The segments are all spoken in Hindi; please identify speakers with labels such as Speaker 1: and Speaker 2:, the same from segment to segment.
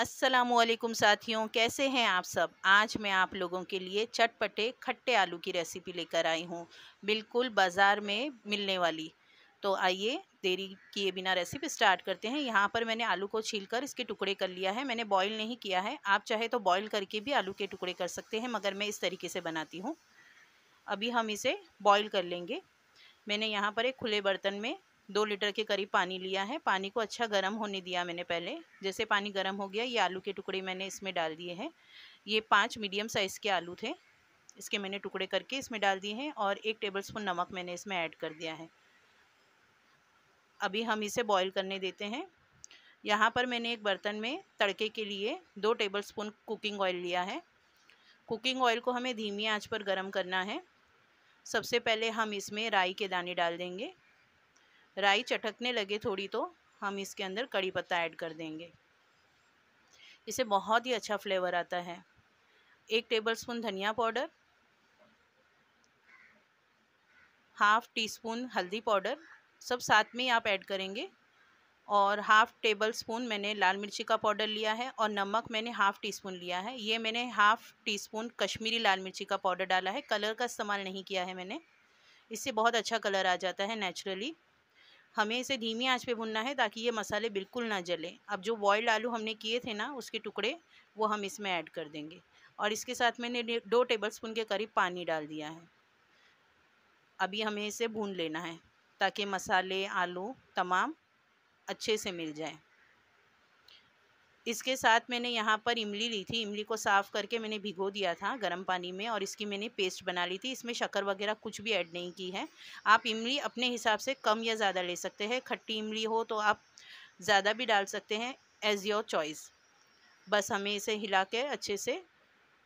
Speaker 1: असलकुम साथियों कैसे हैं आप सब आज मैं आप लोगों के लिए चटपटे खट्टे आलू की रेसिपी लेकर आई हूँ बिल्कुल बाज़ार में मिलने वाली तो आइए देरी किए बिना रेसिपी स्टार्ट करते हैं यहाँ पर मैंने आलू को छीलकर इसके टुकड़े कर लिया है मैंने बॉईल नहीं किया है आप चाहे तो बॉईल करके भी आलू के टुकड़े कर सकते हैं मगर मैं इस तरीके से बनाती हूँ अभी हम इसे बॉयल कर लेंगे मैंने यहाँ पर एक खुले बर्तन में दो लीटर के करीब पानी लिया है पानी को अच्छा गर्म होने दिया मैंने पहले जैसे पानी गर्म हो गया ये आलू के टुकड़े मैंने इसमें डाल दिए हैं ये पाँच मीडियम साइज़ के आलू थे इसके मैंने टुकड़े करके इसमें डाल दिए हैं और एक स्पून नमक मैंने इसमें ऐड कर दिया है अभी हम इसे बॉईल करने देते हैं यहाँ पर मैंने एक बर्तन में तड़के के लिए दो टेबलस्पून कुकिंग ऑयल लिया है कुकिंग ऑयल को हमें धीमी आंच पर गर्म करना है सबसे पहले हम इसमें राई के दाने डाल देंगे राई चटकने लगे थोड़ी तो हम इसके अंदर कड़ी पत्ता ऐड कर देंगे इसे बहुत ही अच्छा फ्लेवर आता है एक टेबलस्पून धनिया पाउडर हाफ़ टी स्पून हल्दी पाउडर सब साथ में ही आप ऐड करेंगे और हाफ़ टेबल स्पून मैंने लाल मिर्ची का पाउडर लिया है और नमक मैंने हाफ़ टी स्पून लिया है ये मैंने हाफ़ टी स्पून कश्मीरी लाल मिर्ची का पाउडर डाला है कलर का इस्तेमाल नहीं किया है मैंने इससे बहुत अच्छा कलर आ जाता है नेचुरली हमें इसे धीमी आंच पे भुनना है ताकि ये मसाले बिल्कुल ना जले अब जो बॉयल्ड आलू हमने किए थे ना उसके टुकड़े वो हम इसमें ऐड कर देंगे और इसके साथ मैंने दो टेबल स्पून के करीब पानी डाल दिया है अभी हमें इसे भून लेना है ताकि मसाले आलू तमाम अच्छे से मिल जाए इसके साथ मैंने यहाँ पर इमली ली थी इमली को साफ़ करके मैंने भिगो दिया था गर्म पानी में और इसकी मैंने पेस्ट बना ली थी इसमें शक्कर वगैरह कुछ भी ऐड नहीं की है आप इमली अपने हिसाब से कम या ज़्यादा ले सकते हैं खट्टी इमली हो तो आप ज़्यादा भी डाल सकते हैं एज़ योर चॉइस बस हमें इसे हिला के अच्छे से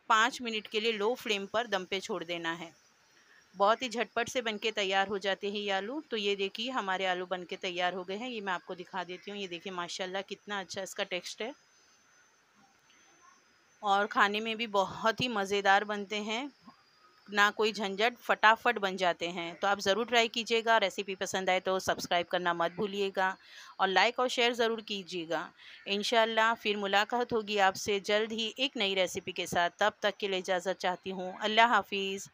Speaker 1: पाँच मिनट के लिए लो फ्लेम पर दम पे छोड़ देना है बहुत ही झटपट से बनके तैयार हो जाते हैं ये आलू तो ये देखिए हमारे आलू बनके तैयार हो गए हैं ये मैं आपको दिखा देती हूँ ये देखिए माशाल्लाह कितना अच्छा इसका टेक्स्ट है और खाने में भी बहुत ही मज़ेदार बनते हैं ना कोई झंझट फटाफट बन जाते हैं तो आप ज़रूर ट्राई कीजिएगा रेसिपी पसंद आए तो सब्सक्राइब करना मत भूलिएगा और लाइक और शेयर ज़रूर कीजिएगा इन फिर मुलाकात होगी आपसे जल्द ही एक नई रेसिपी के साथ तब तक के लिए इजाज़त चाहती हूँ अल्लाह हाफिज़